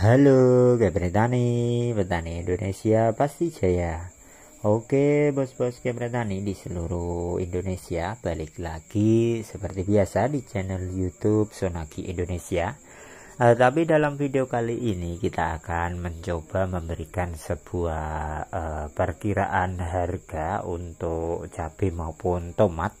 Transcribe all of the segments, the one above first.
Halo, Gabretani, petani Indonesia pasti jaya. Oke, bos-bos Gabretani di seluruh Indonesia, balik lagi seperti biasa di channel YouTube Sonaki Indonesia. Uh, tapi dalam video kali ini kita akan mencoba memberikan sebuah uh, perkiraan harga untuk cabai maupun tomat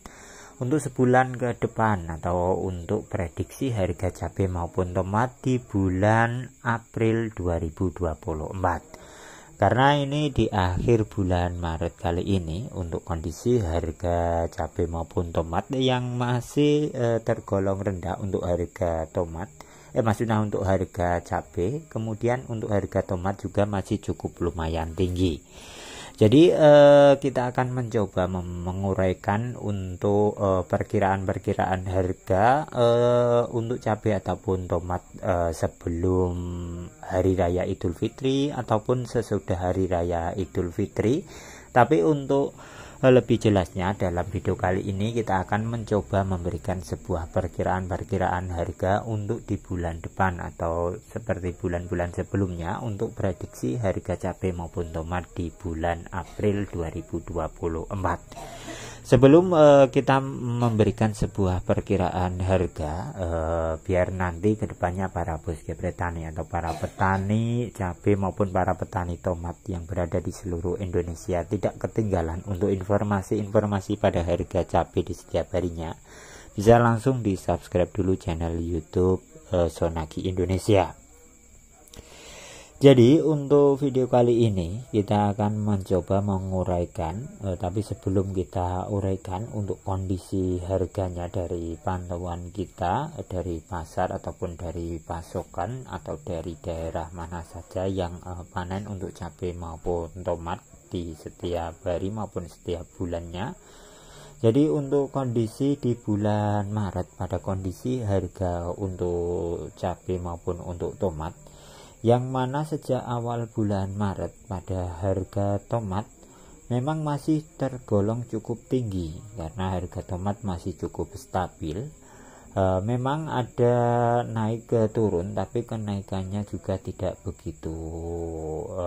untuk sebulan ke depan atau untuk prediksi harga cabai maupun tomat di bulan April 2024 karena ini di akhir bulan Maret kali ini untuk kondisi harga cabai maupun tomat yang masih eh, tergolong rendah untuk harga tomat eh maksudnya untuk harga cabai kemudian untuk harga tomat juga masih cukup lumayan tinggi jadi eh, kita akan mencoba menguraikan untuk eh, perkiraan-perkiraan harga eh, untuk cabai ataupun tomat eh, sebelum hari raya Idul Fitri ataupun sesudah hari raya Idul Fitri. Tapi untuk lebih jelasnya dalam video kali ini kita akan mencoba memberikan sebuah perkiraan-perkiraan harga untuk di bulan depan atau seperti bulan-bulan sebelumnya untuk prediksi harga cabai maupun tomat di bulan April 2024. Sebelum uh, kita memberikan sebuah perkiraan harga, uh, biar nanti kedepannya para bos petani atau para petani cabai maupun para petani tomat yang berada di seluruh Indonesia tidak ketinggalan untuk informasi-informasi pada harga cabai di setiap harinya, bisa langsung di subscribe dulu channel YouTube uh, Sonaki Indonesia. Jadi untuk video kali ini kita akan mencoba menguraikan eh, tapi sebelum kita uraikan untuk kondisi harganya dari pantauan kita eh, dari pasar ataupun dari pasokan atau dari daerah mana saja yang eh, panen untuk cabai maupun tomat di setiap hari maupun setiap bulannya. Jadi untuk kondisi di bulan Maret pada kondisi harga untuk cabai maupun untuk tomat yang mana sejak awal bulan Maret pada harga tomat memang masih tergolong cukup tinggi karena harga tomat masih cukup stabil e, memang ada naik ke turun tapi kenaikannya juga tidak begitu e,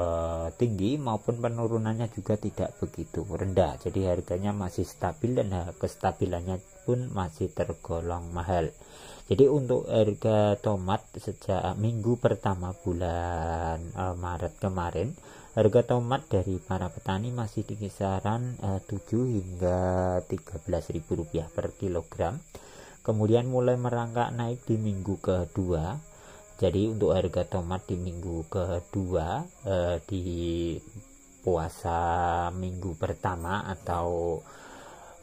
tinggi maupun penurunannya juga tidak begitu rendah jadi harganya masih stabil dan kestabilannya pun masih tergolong mahal. Jadi untuk harga tomat sejak minggu pertama bulan uh, Maret kemarin, harga tomat dari para petani masih di kisaran eh, uh, 7 hingga 13.000 rupiah per kilogram. Kemudian mulai merangkak naik di minggu kedua. Jadi untuk harga tomat di minggu kedua uh, di puasa minggu pertama atau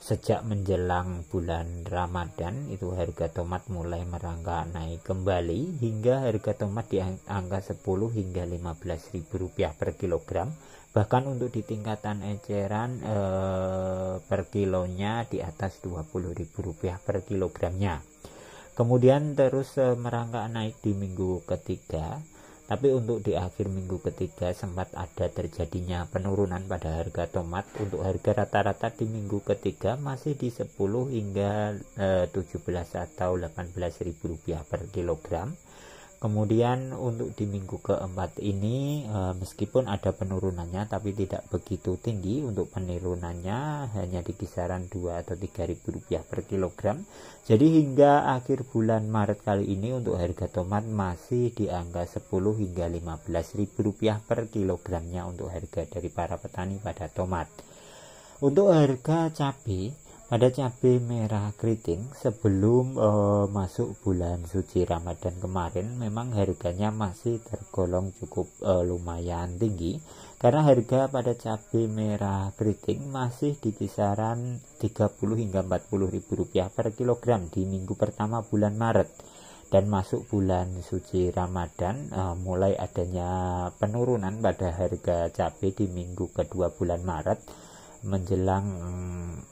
sejak menjelang bulan Ramadan itu harga tomat mulai merangkak naik kembali hingga harga tomat di angka 10 hingga 15 ribu rupiah per kilogram bahkan untuk di tingkatan eceran eh, per kilonya di atas 20 ribu rupiah per kilogramnya kemudian terus eh, merangkak naik di minggu ketiga tapi untuk di akhir minggu ketiga sempat ada terjadinya penurunan pada harga tomat. Untuk harga rata-rata di minggu ketiga masih di 10 hingga eh, 17 atau 18 ribu rupiah per kilogram Kemudian untuk di minggu keempat ini eh, meskipun ada penurunannya tapi tidak begitu tinggi untuk penurunannya hanya di kisaran 2 atau 3 ribu rupiah per kilogram. Jadi hingga akhir bulan Maret kali ini untuk harga tomat masih di angka 10 hingga 15 ribu rupiah per kilogramnya untuk harga dari para petani pada tomat. Untuk harga cabai ada cabai merah keriting sebelum uh, masuk bulan suci Ramadan kemarin memang harganya masih tergolong cukup uh, lumayan tinggi karena harga pada cabai merah keriting masih di kisaran 30 hingga 40 ribu rupiah per kilogram di minggu pertama bulan Maret dan masuk bulan suci Ramadan uh, mulai adanya penurunan pada harga cabai di minggu kedua bulan Maret menjelang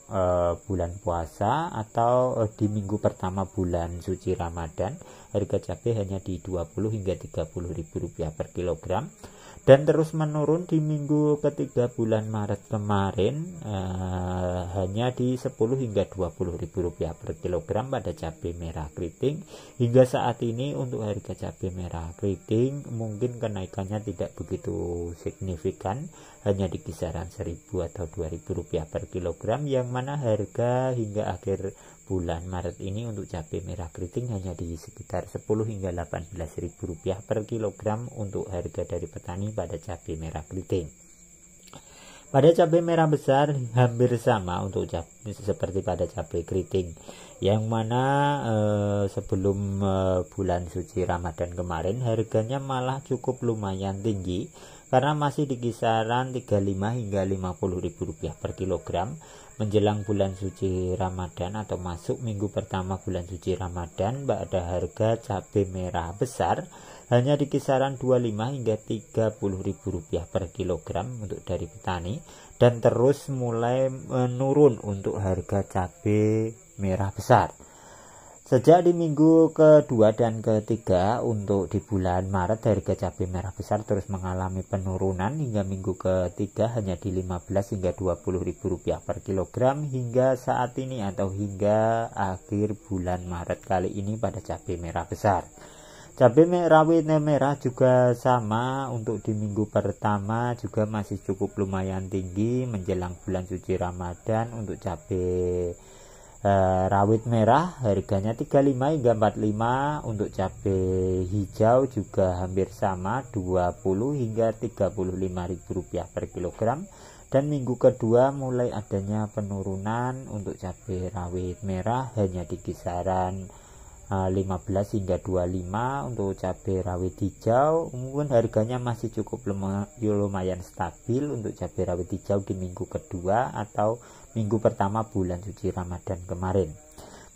uh, bulan puasa atau uh, di minggu pertama bulan suci Ramadan harga cabai hanya di 20 hingga 30 ribu rupiah per kilogram dan terus menurun di minggu ketiga bulan Maret kemarin eh, hanya di 10 hingga 20 ribu rupiah per kilogram pada cabai merah keriting hingga saat ini untuk harga cabai merah keriting mungkin kenaikannya tidak begitu signifikan hanya di kisaran 1000 atau 2000 rupiah per kilogram yang mana harga hingga akhir bulan Maret ini untuk cabai merah keriting hanya di sekitar 10 hingga 18 ribu rupiah per kilogram untuk harga dari petani pada cabai merah keriting. Pada cabai merah besar hampir sama untuk cabai, seperti pada cabai keriting yang mana eh, sebelum eh, bulan suci Ramadan kemarin harganya malah cukup lumayan tinggi karena masih di kisaran 35 hingga 50 ribu rupiah per kilogram menjelang bulan suci Ramadan atau masuk minggu pertama bulan suci Ramadan pada harga cabai merah besar hanya di kisaran 25 hingga 30 ribu rupiah per kilogram untuk dari petani dan terus mulai menurun untuk harga cabai merah besar Sejak di minggu kedua dan ketiga untuk di bulan Maret harga cabai merah besar terus mengalami penurunan hingga minggu ketiga hanya di 15 hingga 20 ribu rupiah per kilogram hingga saat ini atau hingga akhir bulan Maret kali ini pada cabai merah besar. Cabai merah witnya merah juga sama untuk di minggu pertama juga masih cukup lumayan tinggi menjelang bulan suci Ramadan untuk cabai Eh, rawit merah harganya 35 hingga 45 untuk cabai hijau juga hampir sama 20 hingga 35 ribu rupiah per kilogram dan minggu kedua mulai adanya penurunan untuk cabai rawit merah hanya di kisaran 15 ah, hingga 25 untuk cabai rawit hijau mungkin harganya masih cukup ya, lumayan stabil untuk cabai rawit hijau di minggu kedua atau minggu pertama bulan suci Ramadan kemarin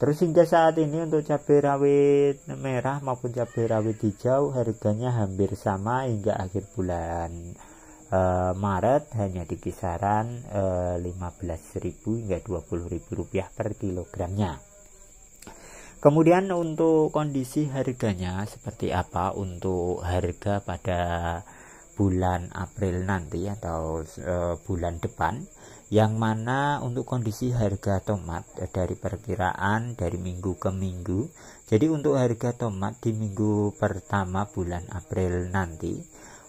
terus hingga saat ini untuk cabai rawit merah maupun cabai rawit hijau harganya hampir sama hingga akhir bulan e, Maret hanya di kisaran e, eh, 15.000 hingga 20.000 rupiah per kilogramnya Kemudian untuk kondisi harganya seperti apa untuk harga pada bulan April nanti atau e, bulan depan yang mana untuk kondisi harga tomat eh, dari perkiraan dari minggu ke minggu. Jadi untuk harga tomat di minggu pertama bulan April nanti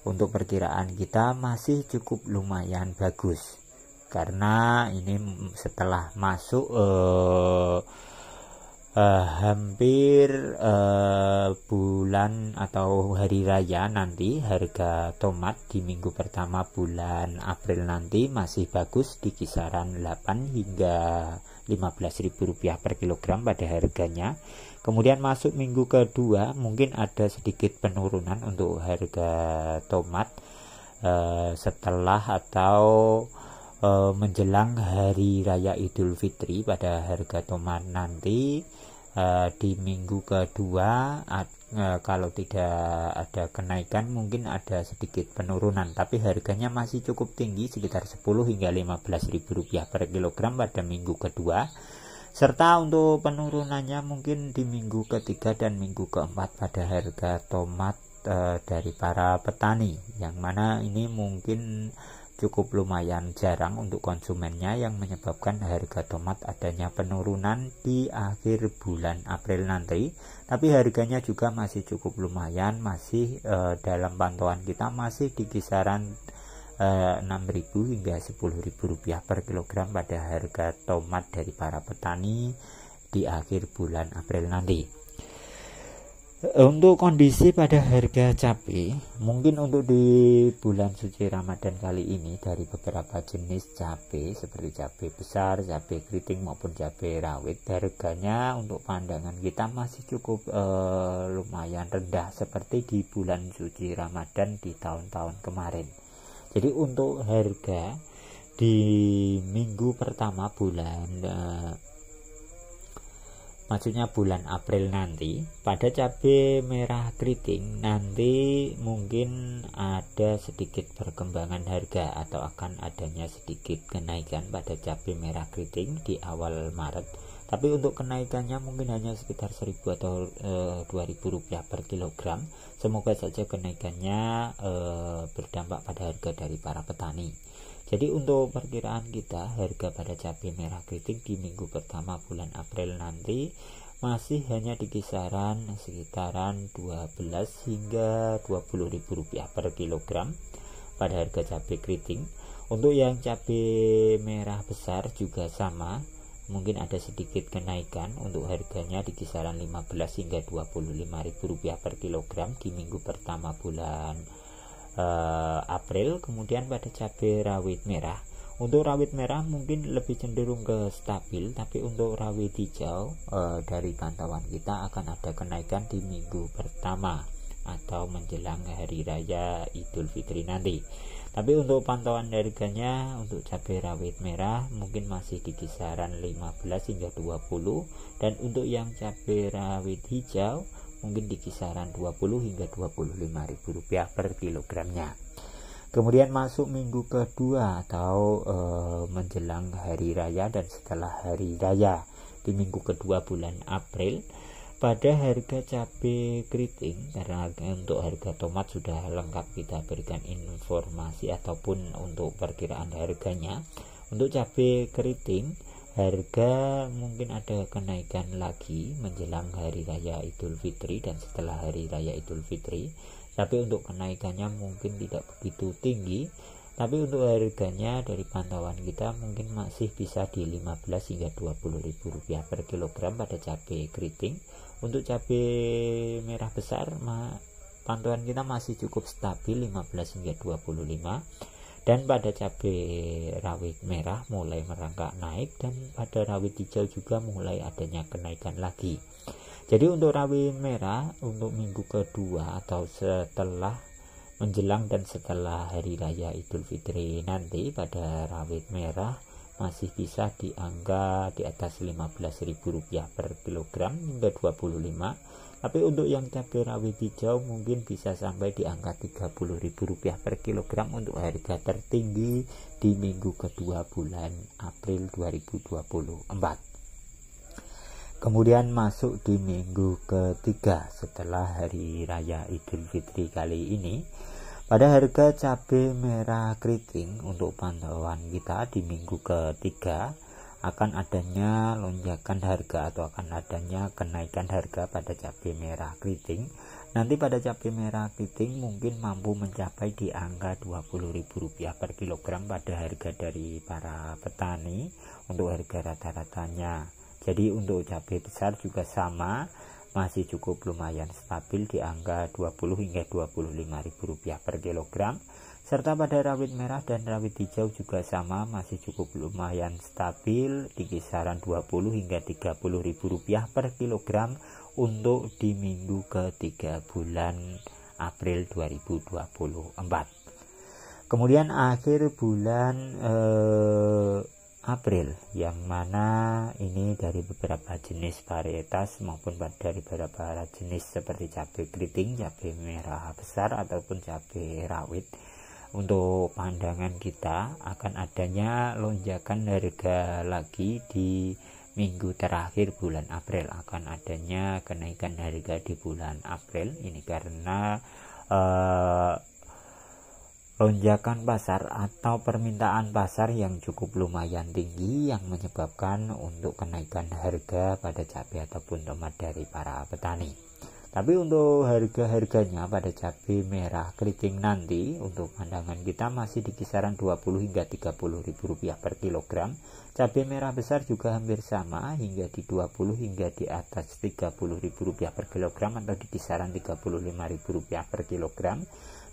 untuk perkiraan kita masih cukup lumayan bagus. Karena ini setelah masuk eh uh, hampir uh, bulan atau hari raya nanti harga tomat di minggu pertama bulan April nanti masih bagus di kisaran 8 hingga 15.000 rupiah per kilogram pada harganya kemudian masuk minggu kedua mungkin ada sedikit penurunan untuk harga tomat uh, setelah atau uh, menjelang hari raya Idul Fitri pada harga tomat nanti uh, di minggu kedua at, uh, eh, kalau tidak ada kenaikan mungkin ada sedikit penurunan tapi harganya masih cukup tinggi sekitar 10 hingga 15 ribu rupiah per kilogram pada minggu kedua serta untuk penurunannya mungkin di minggu ketiga dan minggu keempat pada harga tomat uh, dari para petani yang mana ini mungkin cukup lumayan jarang untuk konsumennya yang menyebabkan harga tomat adanya penurunan di akhir bulan April nanti tapi harganya juga masih cukup lumayan masih e, dalam pantauan kita masih di kisaran e, eh, 6.000 hingga 10.000 rupiah per kilogram pada harga tomat dari para petani di akhir bulan April nanti untuk kondisi pada harga cabai mungkin untuk di bulan suci Ramadan kali ini dari beberapa jenis cabai seperti cabai besar, cabai keriting maupun cabai rawit harganya untuk pandangan kita masih cukup eh, lumayan rendah seperti di bulan suci Ramadan di tahun-tahun kemarin. Jadi untuk harga di minggu pertama bulan eh, maksudnya bulan April nanti pada cabai merah keriting nanti mungkin ada sedikit perkembangan harga atau akan adanya sedikit kenaikan pada cabai merah keriting di awal Maret tapi untuk kenaikannya mungkin hanya sekitar 1000 atau e, eh, 2000 rupiah per kilogram semoga saja kenaikannya e, berdampak pada harga dari para petani jadi untuk perkiraan kita harga pada cabai merah keriting di minggu pertama bulan April nanti masih hanya di kisaran sekitaran 12 hingga 20 ribu rupiah per kilogram pada harga cabai keriting. Untuk yang cabai merah besar juga sama, mungkin ada sedikit kenaikan untuk harganya di kisaran 15 hingga 25 ribu rupiah per kilogram di minggu pertama bulan eh, April kemudian pada cabai rawit merah untuk rawit merah mungkin lebih cenderung ke stabil, tapi untuk rawit hijau eh, dari pantauan kita akan ada kenaikan di minggu pertama atau menjelang hari raya Idul Fitri nanti. Tapi untuk pantauan harganya untuk cabai rawit merah mungkin masih di kisaran 15 hingga 20 dan untuk yang cabai rawit hijau mungkin di kisaran 20 hingga 25 ribu rupiah per kilogramnya kemudian masuk minggu kedua atau e, menjelang hari raya dan setelah hari raya di minggu kedua bulan April pada harga cabai keriting karena untuk harga tomat sudah lengkap kita berikan informasi ataupun untuk perkiraan harganya untuk cabai keriting Harga mungkin ada kenaikan lagi menjelang hari raya Idul Fitri dan setelah hari raya Idul Fitri. Tapi untuk kenaikannya mungkin tidak begitu tinggi. Tapi untuk harganya dari pantauan kita mungkin masih bisa di 15 hingga 20 ribu rupiah per kilogram pada cabai keriting. Untuk cabai merah besar pantauan kita masih cukup stabil 15 hingga 25 dan pada cabai rawit merah mulai merangkak naik dan pada rawit hijau juga mulai adanya kenaikan lagi jadi untuk rawit merah untuk minggu kedua atau setelah menjelang dan setelah hari raya idul fitri nanti pada rawit merah masih bisa di angka di atas rp rupiah per kilogram hingga 25 tapi untuk yang cabai rawit hijau mungkin bisa sampai di angka Rp30.000 per kilogram untuk harga tertinggi di minggu kedua bulan April 2024. Kemudian masuk di minggu ketiga setelah hari raya Idul Fitri kali ini. Pada harga cabai merah keriting untuk pantauan kita di minggu ketiga akan adanya lonjakan harga atau akan adanya kenaikan harga pada cabai merah keriting nanti pada cabai merah keriting mungkin mampu mencapai di angka Rp20.000 per kilogram pada harga dari para petani untuk harga rata-ratanya jadi untuk cabai besar juga sama masih cukup lumayan stabil di angka 20 hingga 25 ribu rupiah per kilogram serta pada rawit merah dan rawit hijau juga sama masih cukup lumayan stabil di kisaran 20 hingga 30 ribu rupiah per kilogram untuk di minggu ketiga bulan April 2024 kemudian akhir bulan eh, April yang mana ini dari beberapa jenis varietas maupun dari beberapa jenis seperti cabai keriting, cabai merah besar ataupun cabai rawit untuk pandangan kita akan adanya lonjakan harga lagi di minggu terakhir bulan April akan adanya kenaikan harga di bulan April ini karena eh, lonjakan pasar atau permintaan pasar yang cukup lumayan tinggi yang menyebabkan untuk kenaikan harga pada cabai ataupun tomat dari para petani. Tapi untuk harga-harganya pada cabai merah keriting nanti untuk pandangan kita masih di kisaran 20 hingga 30 ribu rupiah per kilogram. Cabai merah besar juga hampir sama hingga di 20 hingga di atas 30 ribu rupiah per kilogram atau di kisaran 35 ribu rupiah per kilogram.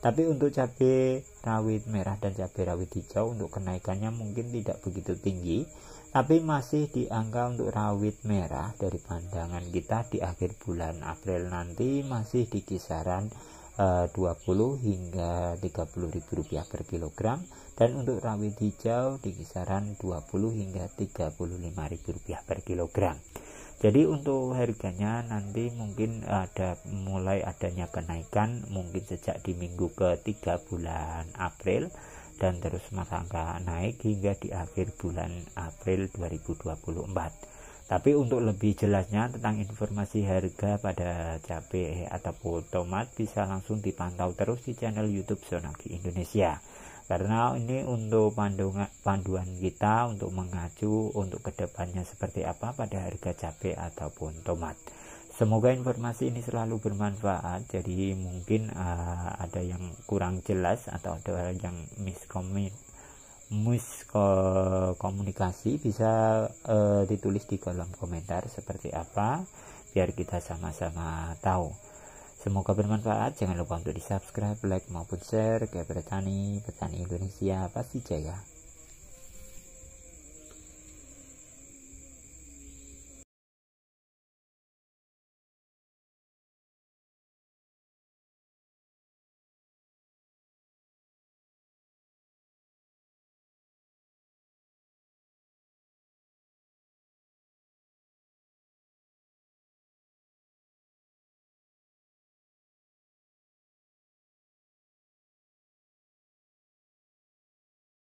Tapi untuk cabai rawit merah dan cabai rawit hijau untuk kenaikannya mungkin tidak begitu tinggi tapi masih di untuk rawit merah dari pandangan kita di akhir bulan April nanti masih di kisaran e, eh, 20 hingga 30 ribu rupiah per kilogram dan untuk rawit hijau di kisaran 20 hingga 35 ribu rupiah per kilogram jadi untuk harganya nanti mungkin ada mulai adanya kenaikan mungkin sejak di minggu ketiga bulan April dan terus merangkak naik hingga di akhir bulan April 2024. Tapi untuk lebih jelasnya tentang informasi harga pada cabai ataupun tomat bisa langsung dipantau terus di channel YouTube Sonaki Indonesia. Karena ini untuk panduan kita untuk mengacu untuk kedepannya seperti apa pada harga cabai ataupun tomat. Semoga informasi ini selalu bermanfaat. Jadi mungkin uh, ada yang kurang jelas atau ada yang miskomunikasi miskomunikasi bisa uh, ditulis di kolom komentar seperti apa biar kita sama-sama tahu. Semoga bermanfaat. Jangan lupa untuk di subscribe, like maupun share ke petani, petani Indonesia pasti jaya.